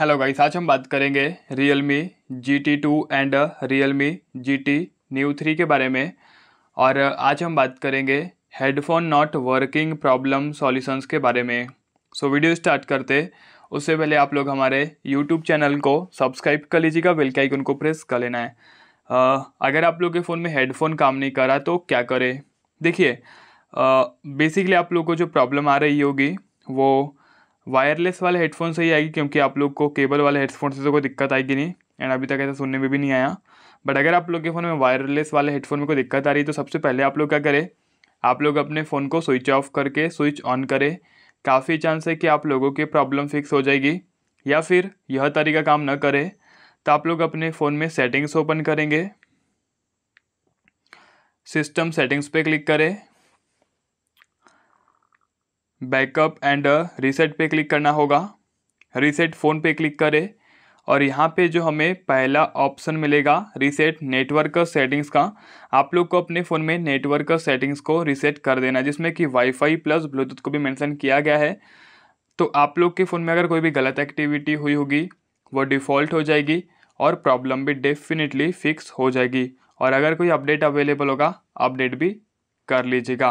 hello guys आज हम बात करेंगे Realme G T two and Realme G T new three के बारे में और आज हम बात करेंगे headphone not working problem solutions के बारे में सो so, वीडियो स्टार्ट करते उससे पहले आप लोग हमारे यूट्यूब चैनल को सब्सक्राइब कर लीजिएगा बेल के आइकन को प्रेस कर लेना है आ, अगर आप लोग के फ़ोन में हेडफोन काम नहीं करा तो क्या करें देखिए बेसिकली आप लोग को जो प्रॉब्लम आ रही होगी वो वायरलेस वाले हेडफोन से ही आएगी क्योंकि आप लोग को केबल वाले हेडफोन से तो कोई दिक्कत आएगी नहीं एंड अभी तक ऐसा सुनने में भी नहीं आया बट अगर आप लोग के फ़ोन में वायरलेस वाले हेडफोन में कोई दिक्कत आ रही है तो सबसे पहले आप लोग क्या करें आप लोग अपने फ़ोन को स्विच ऑफ करके स्विच ऑन करें काफ़ी चांस है कि आप लोगों की प्रॉब्लम फिक्स हो जाएगी या फिर यह तरीका काम न करे तो आप लोग अपने फ़ोन में सेटिंग्स ओपन करेंगे सिस्टम सेटिंग्स पे क्लिक करें बैकअप एंड रीसेट पे क्लिक करना होगा रीसेट फ़ोन पे क्लिक करें और यहाँ पे जो हमें पहला ऑप्शन मिलेगा रीसेट नेटवर्क सेटिंग्स का आप लोग को अपने फ़ोन में नेटवर्क सेटिंग्स को रीसेट कर देना जिसमें कि वाईफाई प्लस ब्लूटूथ को भी मेंशन किया गया है तो आप लोग के फ़ोन में अगर कोई भी गलत एक्टिविटी हुई होगी वो डिफ़ॉल्ट हो जाएगी और प्रॉब्लम भी डेफिनेटली फिक्स हो जाएगी और अगर कोई अपडेट अवेलेबल होगा अपडेट भी कर लीजिएगा